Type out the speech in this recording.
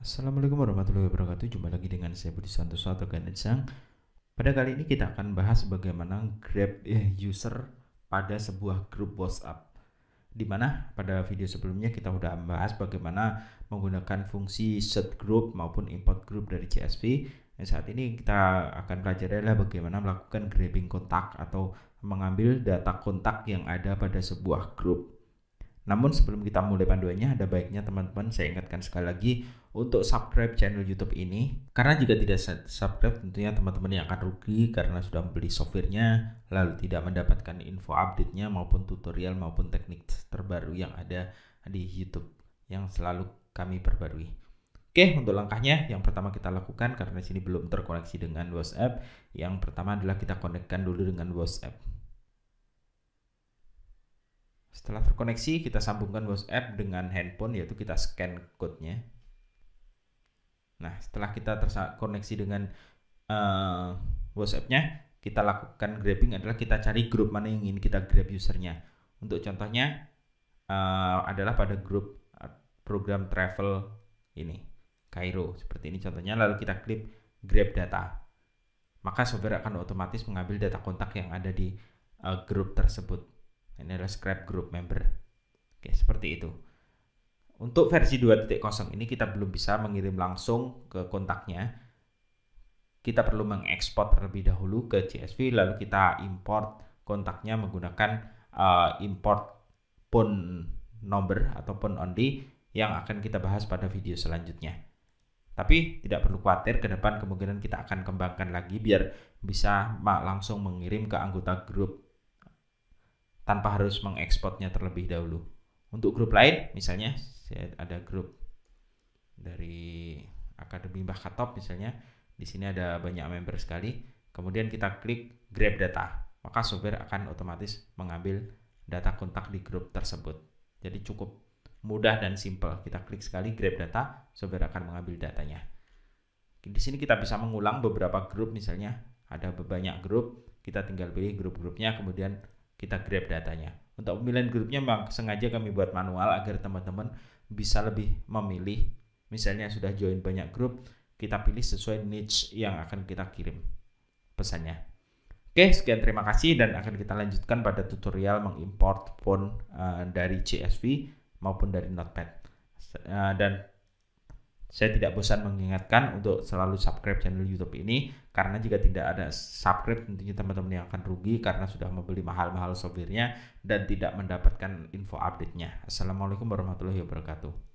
Assalamualaikum warahmatullahi wabarakatuh Jumpa lagi dengan saya Budi Santoso atau Ganesang Pada kali ini kita akan bahas bagaimana grab eh, user pada sebuah grup WhatsApp Dimana pada video sebelumnya kita sudah membahas bagaimana menggunakan fungsi set group maupun import group dari CSV dan saat ini kita akan belajar adalah bagaimana melakukan grabbing kontak atau mengambil data kontak yang ada pada sebuah grup namun sebelum kita mulai panduannya, ada baiknya teman-teman saya ingatkan sekali lagi untuk subscribe channel YouTube ini. Karena jika tidak subscribe tentunya teman-teman yang akan rugi karena sudah membeli softwarenya lalu tidak mendapatkan info update-nya maupun tutorial maupun teknik terbaru yang ada di YouTube yang selalu kami perbarui. Oke, untuk langkahnya yang pertama kita lakukan karena sini belum terkoneksi dengan WhatsApp, yang pertama adalah kita konekkan dulu dengan WhatsApp. Setelah terkoneksi, kita sambungkan WhatsApp dengan handphone, yaitu kita scan code-nya. Nah, setelah kita terkoneksi dengan uh, eh, WhatsApp-nya, kita lakukan grabbing adalah kita cari grup mana yang ingin kita grab usernya. Untuk contohnya uh, adalah pada grup eh, program travel ini, Cairo. Seperti ini contohnya, lalu kita klik grab data. Maka software akan otomatis mengambil data kontak yang ada di uh, grup tersebut. Ini adalah scrap group member. Oke, seperti itu. Untuk versi 2.0 ini kita belum bisa mengirim langsung ke kontaknya. Kita perlu mengekspor terlebih dahulu ke CSV lalu kita import kontaknya menggunakan uh, import phone number ataupun only yang akan kita bahas pada video selanjutnya. Tapi tidak perlu khawatir ke depan kemungkinan kita akan kembangkan lagi biar bisa langsung mengirim ke anggota grup tanpa harus mengekspornya terlebih dahulu. Untuk grup lain, misalnya saya ada grup dari Akademi Bahkatop misalnya, di sini ada banyak member sekali. Kemudian kita klik grab data, maka software akan otomatis mengambil data kontak di grup tersebut. Jadi cukup mudah dan simple. Kita klik sekali grab data, software akan mengambil datanya. Di sini kita bisa mengulang beberapa grup misalnya, ada banyak grup, kita tinggal pilih grup-grupnya, kemudian kita grab datanya. Untuk pemilihan grupnya memang sengaja kami buat manual agar teman-teman bisa lebih memilih. Misalnya sudah join banyak grup, kita pilih sesuai niche yang akan kita kirim pesannya. Oke, sekian terima kasih dan akan kita lanjutkan pada tutorial mengimport font eh, dari CSV maupun dari Notepad. Eh, dan saya tidak bosan mengingatkan untuk selalu subscribe channel YouTube ini karena jika tidak ada subscribe tentunya teman-teman yang akan rugi karena sudah membeli mahal-mahal softwarenya dan tidak mendapatkan info update-nya. Assalamualaikum warahmatullahi wabarakatuh.